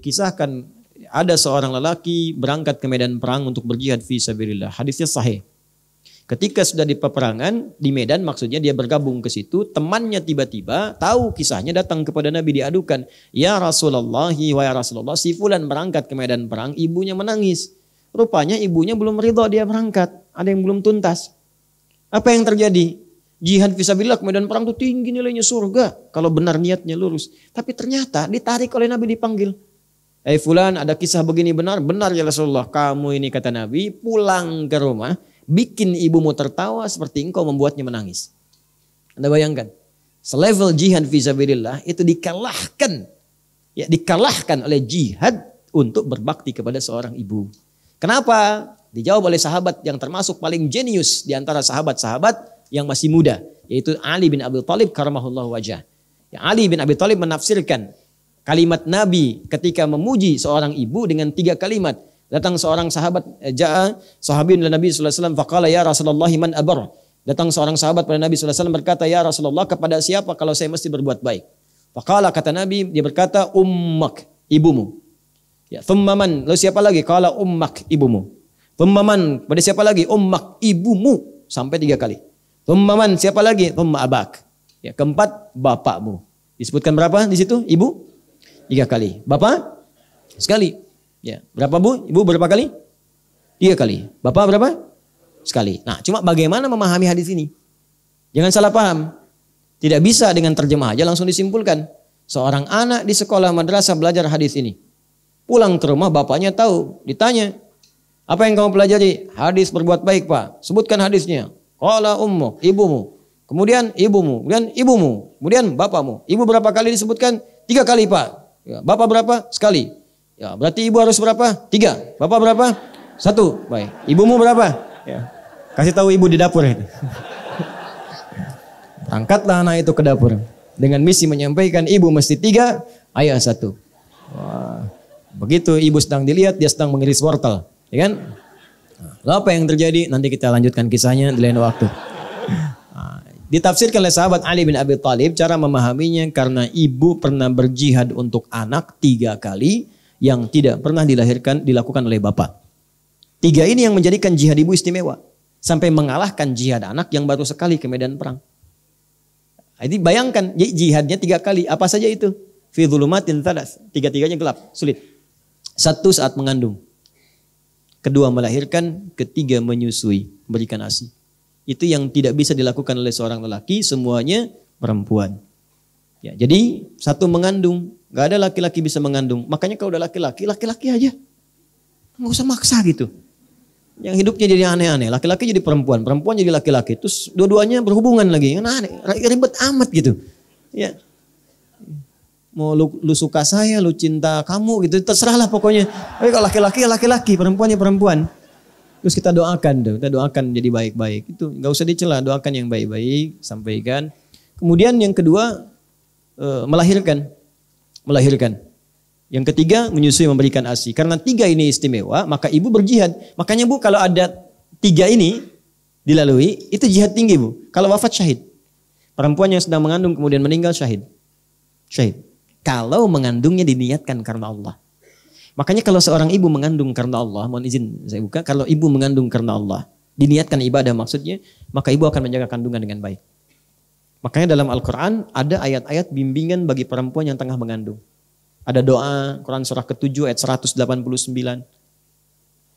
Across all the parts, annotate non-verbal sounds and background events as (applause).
dikisahkan ada seorang lelaki berangkat ke medan perang untuk berjihad fi sabilillah. Hadisnya sahih. Ketika sudah di peperangan di medan maksudnya dia bergabung ke situ, temannya tiba-tiba tahu kisahnya datang kepada Nabi diadukan, "Ya Rasulullah, wa ya Rasulullah, si fulan berangkat ke medan perang, ibunya menangis." Rupanya ibunya belum ridho dia berangkat, ada yang belum tuntas. Apa yang terjadi? Jihad fisabilillah ke medan perang itu tinggi nilainya surga kalau benar niatnya lurus. Tapi ternyata ditarik oleh Nabi dipanggil. Eh fulan ada kisah begini benar, benar ya Rasulullah. Kamu ini kata Nabi pulang ke rumah bikin ibumu tertawa seperti engkau membuatnya menangis. Anda bayangkan selevel jihad visabilillah itu dikalahkan ya dikalahkan oleh jihad untuk berbakti kepada seorang ibu. Kenapa? Dijawab oleh sahabat yang termasuk paling jenius di antara sahabat-sahabat yang masih muda, yaitu Ali bin Abi Talib karamahullah wajah. Ya, Ali bin Abi Talib menafsirkan kalimat Nabi ketika memuji seorang ibu dengan tiga kalimat. Datang seorang sahabat eh, ja'a sahabin Nabi SAW. alaihi faqala ya Rasulullah man abar. Datang seorang sahabat pada Nabi SAW berkata ya Rasulullah kepada siapa kalau saya mesti berbuat baik? Faqala kata Nabi dia berkata ummak ibumu. Ya, thummaman lalu siapa lagi? kalau ummak ibumu. Thummaman pada siapa lagi? Ummak ibumu sampai tiga kali. Thummaman siapa lagi? Thumma abak. Ya, keempat bapakmu. Disebutkan berapa di situ? Ibu, Tiga kali. Bapak? Sekali. Ya. Berapa bu? Ibu berapa kali? Tiga kali. Bapak berapa? Sekali. Nah, cuma bagaimana memahami hadis ini? Jangan salah paham. Tidak bisa dengan terjemah aja langsung disimpulkan. Seorang anak di sekolah madrasah belajar hadis ini. Pulang ke rumah bapaknya tahu, ditanya, "Apa yang kamu pelajari?" "Hadis berbuat baik, Pak." Sebutkan hadisnya. kala ummu, ibumu. Kemudian ibumu, kemudian ibumu, kemudian bapakmu. Ibu berapa kali disebutkan? Tiga kali pak. Ya, bapak berapa? Sekali. Ya, berarti ibu harus berapa? Tiga. Bapak berapa? Satu. Baik. Ibumu berapa? Ya. Kasih tahu ibu di dapur itu. Ya. (laughs) Angkatlah anak itu ke dapur. Dengan misi menyampaikan ibu mesti tiga, ayah satu. Wah. Begitu ibu sedang dilihat, dia sedang mengiris wortel. Ya kan? Nah, Lalu apa yang terjadi? Nanti kita lanjutkan kisahnya di lain waktu. Ditafsirkan oleh sahabat Ali bin Abi Thalib cara memahaminya karena ibu pernah berjihad untuk anak tiga kali yang tidak pernah dilahirkan dilakukan oleh bapak. Tiga ini yang menjadikan jihad ibu istimewa sampai mengalahkan jihad anak yang baru sekali ke medan perang. Nah, jadi bayangkan jihadnya tiga kali apa saja itu? Fi dhulumatin tiga-tiganya gelap, sulit. Satu saat mengandung, kedua melahirkan, ketiga menyusui, berikan ASI itu yang tidak bisa dilakukan oleh seorang lelaki, semuanya perempuan. Ya, jadi satu mengandung, nggak ada laki-laki bisa mengandung. Makanya kalau udah laki-laki, laki-laki aja. Nggak usah maksa gitu. Yang hidupnya jadi aneh-aneh, laki-laki jadi perempuan, perempuan jadi laki-laki. Terus dua-duanya berhubungan lagi, nah, aneh, ribet amat gitu. Ya. Mau lu, lu suka saya, lu cinta kamu gitu, terserahlah pokoknya. Tapi kalau laki-laki, laki-laki, perempuannya perempuan. Ya perempuan. Terus kita doakan tuh, kita doakan jadi baik-baik. Itu nggak usah dicela, doakan yang baik-baik, sampaikan. Kemudian yang kedua eh, melahirkan, melahirkan. Yang ketiga menyusui memberikan ASI. Karena tiga ini istimewa, maka ibu berjihad. Makanya Bu kalau ada tiga ini dilalui, itu jihad tinggi Bu. Kalau wafat syahid. Perempuan yang sedang mengandung kemudian meninggal syahid. Syahid. Kalau mengandungnya diniatkan karena Allah. Makanya kalau seorang ibu mengandung karena Allah, mohon izin saya buka, kalau ibu mengandung karena Allah, diniatkan ibadah maksudnya, maka ibu akan menjaga kandungan dengan baik. Makanya dalam Al-Quran ada ayat-ayat bimbingan bagi perempuan yang tengah mengandung. Ada doa, Quran surah ke-7 ayat 189.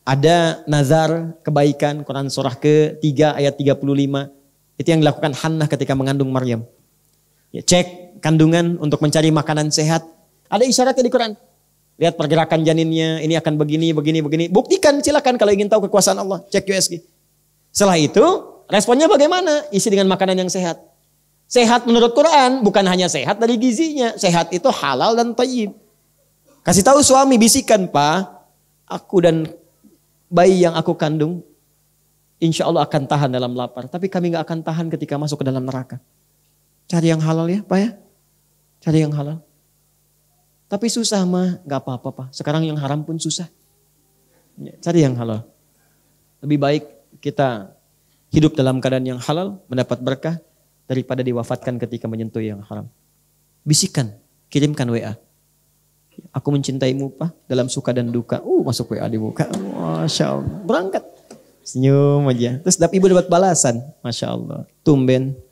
Ada nazar kebaikan, Quran surah ke-3 ayat 35. Itu yang dilakukan Hannah ketika mengandung Maryam. Ya, cek kandungan untuk mencari makanan sehat. Ada isyaratnya di Quran. Lihat pergerakan janinnya, ini akan begini, begini, begini. Buktikan silakan kalau ingin tahu kekuasaan Allah, cek USG. Setelah itu, responnya bagaimana? Isi dengan makanan yang sehat. Sehat menurut Quran bukan hanya sehat dari gizinya, sehat itu halal dan tayyib. Kasih tahu suami bisikan, "Pak, aku dan bayi yang aku kandung insya Allah akan tahan dalam lapar. Tapi kami gak akan tahan ketika masuk ke dalam neraka. Cari yang halal ya Pak ya. Cari yang halal. Tapi susah mah nggak apa-apa pak. Sekarang yang haram pun susah. Ya, cari yang halal. Lebih baik kita hidup dalam keadaan yang halal, mendapat berkah, daripada diwafatkan ketika menyentuh yang haram. Bisikan, kirimkan WA. Aku mencintaimu pak dalam suka dan duka. Uh masuk WA dibuka. Masya Allah. Berangkat. Senyum aja. Terus dapat ibu dapat balasan. Masya Allah. Tumben